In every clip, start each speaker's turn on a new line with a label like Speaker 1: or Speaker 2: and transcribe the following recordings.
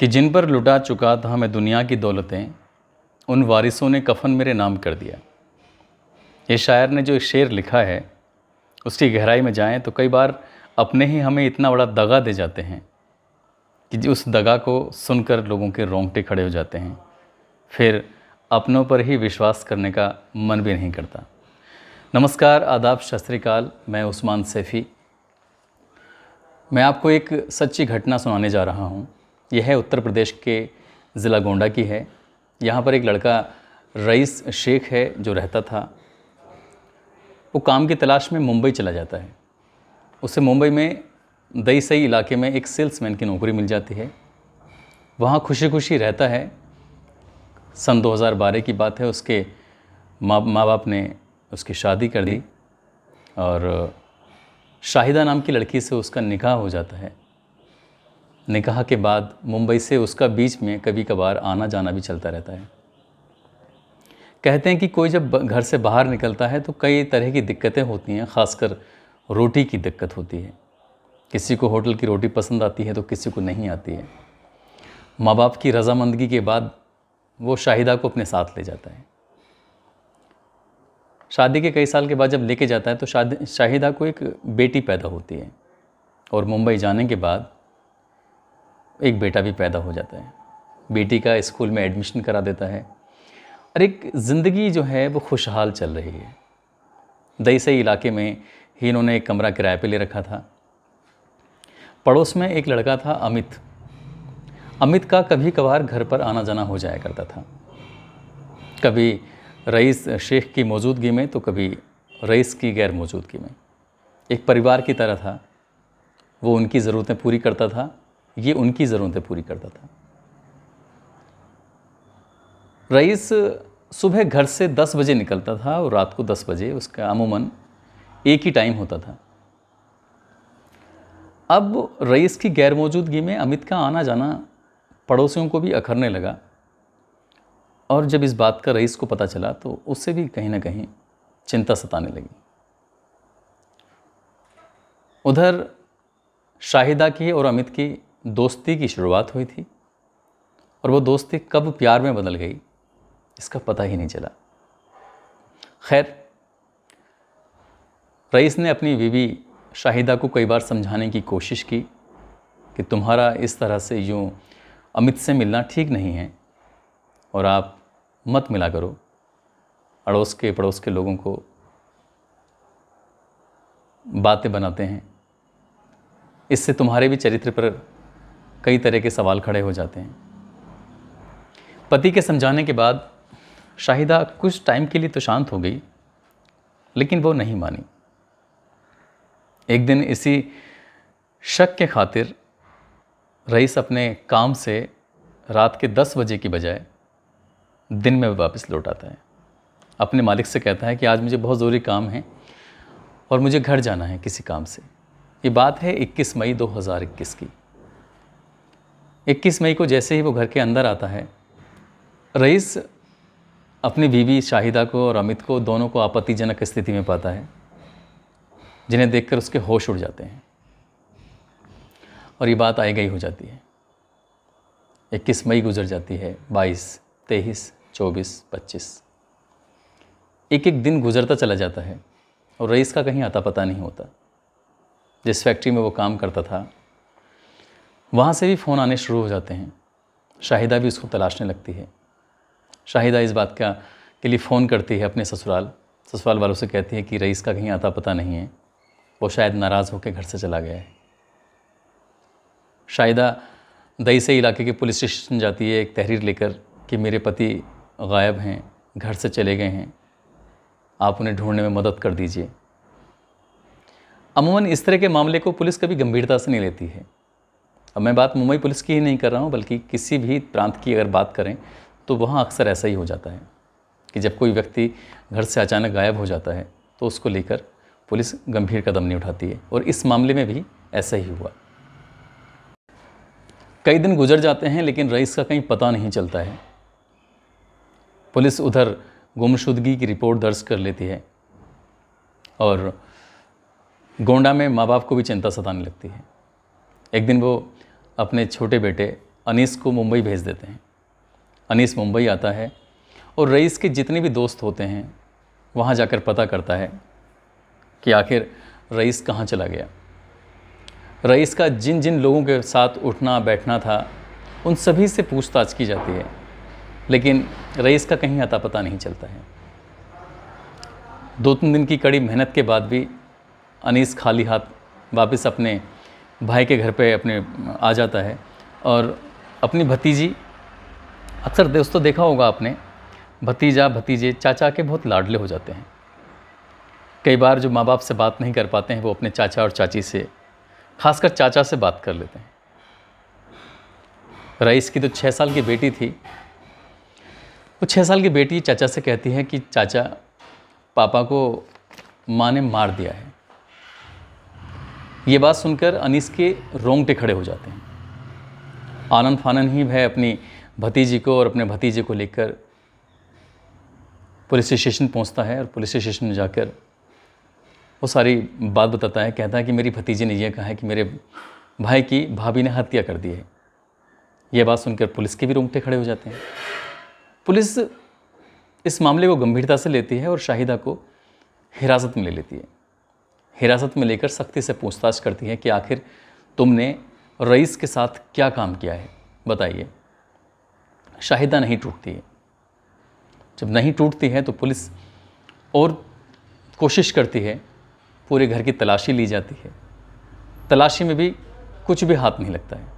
Speaker 1: कि जिन पर लुटा चुका था मैं दुनिया की दौलतें उन वारिसों ने कफन मेरे नाम कर दिया ये शायर ने जो शेर लिखा है उसकी गहराई में जाएं तो कई बार अपने ही हमें इतना बड़ा दगा दे जाते हैं कि उस दगा को सुनकर लोगों के रोंगटे खड़े हो जाते हैं फिर अपनों पर ही विश्वास करने का मन भी नहीं करता नमस्कार आदाब शास्त्रीकाल मैं उस्मान सैफ़ी मैं आपको एक सच्ची घटना सुनाने जा रहा हूँ यह है उत्तर प्रदेश के ज़िला गोंडा की है यहाँ पर एक लड़का रईस शेख है जो रहता था वो काम की तलाश में मुंबई चला जाता है उसे मुंबई में दई सई इलाके में एक सेल्समैन की नौकरी मिल जाती है वहाँ खुशी खुशी रहता है सन 2012 की बात है उसके माँ माँ बाप ने उसकी शादी कर दी और शाहिदा नाम की लड़की से उसका निकाह हो जाता है निकाह के बाद मुंबई से उसका बीच में कभी कभार आना जाना भी चलता रहता है कहते हैं कि कोई जब घर से बाहर निकलता है तो कई तरह की दिक्कतें होती हैं ख़ासकर रोटी की दिक्कत होती है किसी को होटल की रोटी पसंद आती है तो किसी को नहीं आती है माँ बाप की रजामंदगी के बाद वो शाहिदा को अपने साथ ले जाता है शादी के कई साल के बाद जब लेके जाता है तो शादी शाहिदा को एक बेटी पैदा होती है और मुंबई जाने के बाद एक बेटा भी पैदा हो जाता है बेटी का स्कूल में एडमिशन करा देता है और एक ज़िंदगी जो है वो खुशहाल चल रही है दईसई इलाके में ही इन्होंने एक कमरा किराए पे ले रखा था पड़ोस में एक लड़का था अमित अमित का कभी कभार घर पर आना जाना हो जाया करता था कभी रईस शेख की मौजूदगी में तो कभी रईस की गैर मौजूदगी में एक परिवार की तरह था वो उनकी ज़रूरतें पूरी करता था ये उनकी ज़रूरतें पूरी करता था रईस सुबह घर से 10 बजे निकलता था और रात को 10 बजे उसका अमूमन एक ही टाइम होता था अब रईस की गैर मौजूदगी में अमित का आना जाना पड़ोसियों को भी अखरने लगा और जब इस बात का रईस को पता चला तो उससे भी कहीं ना कहीं चिंता सताने लगी उधर शाहिदा की और अमित की दोस्ती की शुरुआत हुई थी और वो दोस्ती कब प्यार में बदल गई इसका पता ही नहीं चला खैर रईस ने अपनी बीवी शाहिदा को कई बार समझाने की कोशिश की कि तुम्हारा इस तरह से यूँ अमित से मिलना ठीक नहीं है और आप मत मिला करो अड़ोस के पड़ोस के लोगों को बातें बनाते हैं इससे तुम्हारे भी चरित्र पर कई तरह के सवाल खड़े हो जाते हैं पति के समझाने के बाद शाहिदा कुछ टाइम के लिए तो शांत हो गई लेकिन वो नहीं मानी एक दिन इसी शक के खातिर रईस अपने काम से रात के दस बजे की बजाय दिन में वापस लौट आता है अपने मालिक से कहता है कि आज मुझे बहुत ज़रूरी काम है और मुझे घर जाना है किसी काम से ये बात है 21 मई 2021 की 21 मई को जैसे ही वो घर के अंदर आता है रईस अपनी बीवी शाहिदा को और अमित को दोनों को आपत्तिजनक स्थिति में पाता है जिन्हें देखकर उसके होश उड़ जाते हैं और ये बात आई गई हो जाती है इक्कीस मई गुजर जाती है बाईस तेईस चौबीस पच्चीस एक एक दिन गुजरता चला जाता है और रईस का कहीं आता पता नहीं होता जिस फैक्ट्री में वो काम करता था वहाँ से भी फ़ोन आने शुरू हो जाते हैं शाहिदा भी उसको तलाशने लगती है शाहिदा इस बात का के लिए फ़ोन करती है अपने ससुराल ससुराल वालों से कहती है कि रईस का कहीं आता पता नहीं है वो शायद नाराज़ होकर घर से चला गया है शाहिदा दई से इलाके के पुलिस स्टेशन जाती है एक तहरीर लेकर कि मेरे पति गायब हैं घर से चले गए हैं आप उन्हें ढूंढने में मदद कर दीजिए अमूमन इस तरह के मामले को पुलिस कभी गंभीरता से नहीं लेती है अब मैं बात मुंबई पुलिस की ही नहीं कर रहा हूँ बल्कि किसी भी प्रांत की अगर बात करें तो वहाँ अक्सर ऐसा ही हो जाता है कि जब कोई व्यक्ति घर से अचानक गायब हो जाता है तो उसको लेकर पुलिस गंभीर कदम नहीं उठाती है और इस मामले में भी ऐसा ही हुआ कई दिन गुजर जाते हैं लेकिन रईस का कहीं पता नहीं चलता है पुलिस उधर गुमशुदगी की रिपोर्ट दर्ज कर लेती है और गोंडा में माँ बाप को भी चिंता सताने लगती है एक दिन वो अपने छोटे बेटे अनीस को मुंबई भेज देते हैं अनीस मुंबई आता है और रईस के जितने भी दोस्त होते हैं वहाँ जाकर पता करता है कि आखिर रईस कहाँ चला गया रईस का जिन जिन लोगों के साथ उठना बैठना था उन सभी से पूछताछ की जाती है लेकिन रईस का कहीं अता पता नहीं चलता है दो तीन दिन की कड़ी मेहनत के बाद भी अनीस खाली हाथ वापस अपने भाई के घर पे अपने आ जाता है और अपनी भतीजी अक्सर दोस्तों तो देखा होगा आपने भतीजा भतीजे चाचा के बहुत लाडले हो जाते हैं कई बार जो माँ बाप से बात नहीं कर पाते हैं वो अपने चाचा और चाची से खासकर चाचा से बात कर लेते हैं रईस की तो छः साल की बेटी थी वो छः साल की बेटी चाचा से कहती है कि चाचा पापा को माँ ने मार दिया है ये बात सुनकर अनीस के रोंगटे खड़े हो जाते हैं आनंद फानन ही वह अपनी भतीजी को और अपने भतीजे को लेकर पुलिस स्टेशन पहुंचता है और पुलिस स्टेशन में जाकर वो सारी बात बताता है कहता है कि मेरी भतीजी ने यह कहा है कि मेरे भाई की भाभी ने हत्या कर दी है यह बात सुनकर पुलिस के भी रोंगटे खड़े हो जाते हैं पुलिस इस मामले को गंभीरता से लेती है और शाहिदा को हिरासत में ले लेती है हिरासत में लेकर सख्ती से पूछताछ करती है कि आखिर तुमने रईस के साथ क्या काम किया है बताइए शाहिदा नहीं टूटती है जब नहीं टूटती है तो पुलिस और कोशिश करती है पूरे घर की तलाशी ली जाती है तलाशी में भी कुछ भी हाथ नहीं लगता है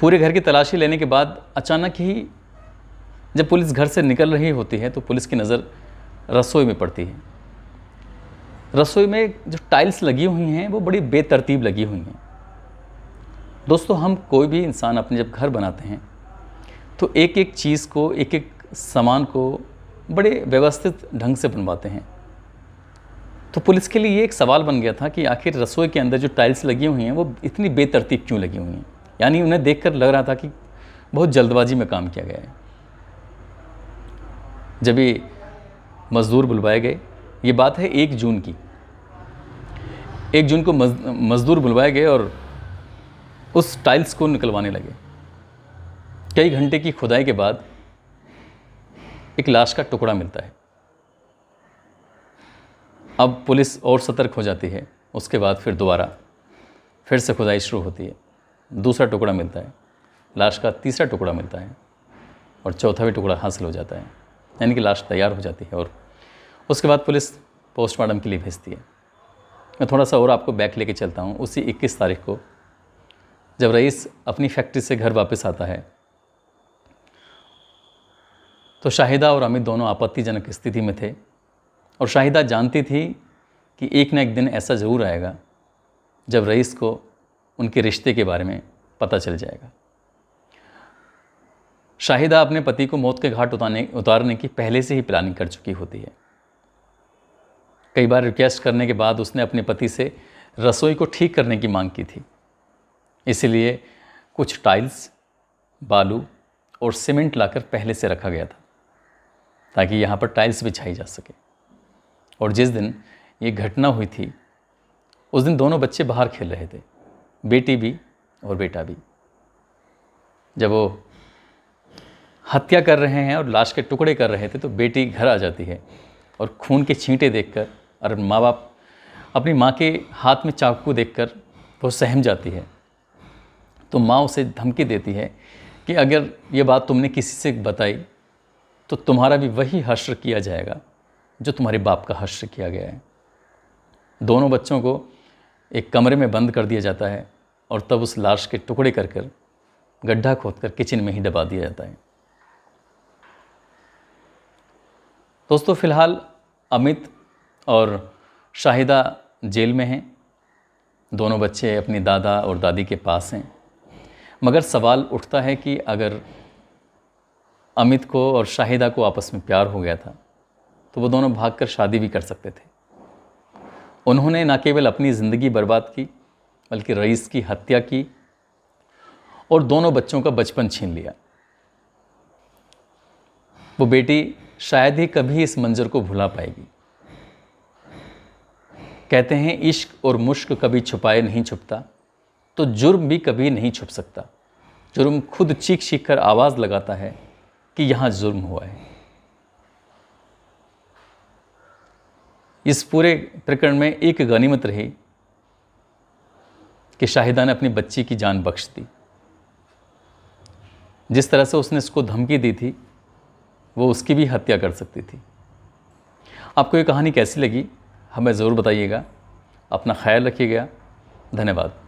Speaker 1: पूरे घर की तलाशी लेने के बाद अचानक ही जब पुलिस घर से निकल रही होती है तो पुलिस की नज़र रसोई में पड़ती है रसोई में जो टाइल्स लगी हुई हैं वो बड़ी बेतरतीब लगी हुई हैं दोस्तों हम कोई भी इंसान अपने जब घर बनाते हैं तो एक एक चीज़ को एक एक सामान को बड़े व्यवस्थित ढंग से बनवाते हैं तो पुलिस के लिए ये एक सवाल बन गया था कि आखिर रसोई के अंदर जो टाइल्स लगी हुई हैं वो इतनी बेतरतीब क्यों लगी हुई हैं यानी उन्हें देख लग रहा था कि बहुत जल्दबाजी में काम किया गया है जब ये मज़दूर बुलवाए गए ये बात है एक जून की एक जून को मज़दूर बुलवाए गए और उस टाइल्स को निकलवाने लगे कई घंटे की खुदाई के बाद एक लाश का टुकड़ा मिलता है अब पुलिस और सतर्क हो जाती है उसके बाद फिर दोबारा फिर से खुदाई शुरू होती है दूसरा टुकड़ा मिलता है लाश का तीसरा टुकड़ा मिलता है और चौथा भी टुकड़ा हासिल हो जाता है यानी कि लाश तैयार हो जाती है और उसके बाद पुलिस पोस्टमार्टम के लिए भेजती है मैं थोड़ा सा और आपको बैक लेके चलता हूँ उसी 21 तारीख को जब रईस अपनी फैक्ट्री से घर वापस आता है तो शाहिदा और अमित दोनों आपत्तिजनक स्थिति में थे और शाहिदा जानती थी कि एक ना एक दिन ऐसा ज़रूर आएगा जब रईस को उनके रिश्ते के बारे में पता चल जाएगा शाहिदा अपने पति को मौत के घाट उतारने उतारने की पहले से ही प्लानिंग कर चुकी होती है कई बार रिक्वेस्ट करने के बाद उसने अपने पति से रसोई को ठीक करने की मांग की थी इसीलिए कुछ टाइल्स बालू और सीमेंट लाकर पहले से रखा गया था ताकि यहाँ पर टाइल्स बिछाई जा सके और जिस दिन ये घटना हुई थी उस दिन दोनों बच्चे बाहर खेल रहे थे बेटी भी और बेटा भी जब वो हत्या कर रहे हैं और लाश के टुकड़े कर रहे थे तो बेटी घर आ जाती है और खून के छींटे देखकर और माँ बाप अपनी माँ के हाथ में चाकू देखकर वो सहम जाती है तो माँ उसे धमकी देती है कि अगर ये बात तुमने किसी से बताई तो तुम्हारा भी वही हश्र किया जाएगा जो तुम्हारे बाप का हश्र किया गया है दोनों बच्चों को एक कमरे में बंद कर दिया जाता है और तब उस लाश के टुकड़े कर कर गड्ढा खोद कर किचन में ही दबा दिया जाता है दोस्तों फिलहाल अमित और शाहिदा जेल में हैं दोनों बच्चे अपनी दादा और दादी के पास हैं मगर सवाल उठता है कि अगर अमित को और शाहिदा को आपस में प्यार हो गया था तो वो दोनों भागकर शादी भी कर सकते थे उन्होंने न केवल अपनी ज़िंदगी बर्बाद की बल्कि रईस की हत्या की और दोनों बच्चों का बचपन छीन लिया वो बेटी शायद ही कभी इस मंजर को भुला पाएगी कहते हैं इश्क और मुश्क कभी छुपाए नहीं छुपता तो जुर्म भी कभी नहीं छुप सकता जुर्म खुद चीख चीख कर आवाज़ लगाता है कि यहाँ जुर्म हुआ है इस पूरे प्रकरण में एक गनीमत रही कि शाहिदा ने अपनी बच्ची की जान बख्श दी जिस तरह से उसने उसको धमकी दी थी वो उसकी भी हत्या कर सकती थी आपको ये कहानी कैसी लगी हमें ज़रूर बताइएगा अपना ख्याल रखिएगा धन्यवाद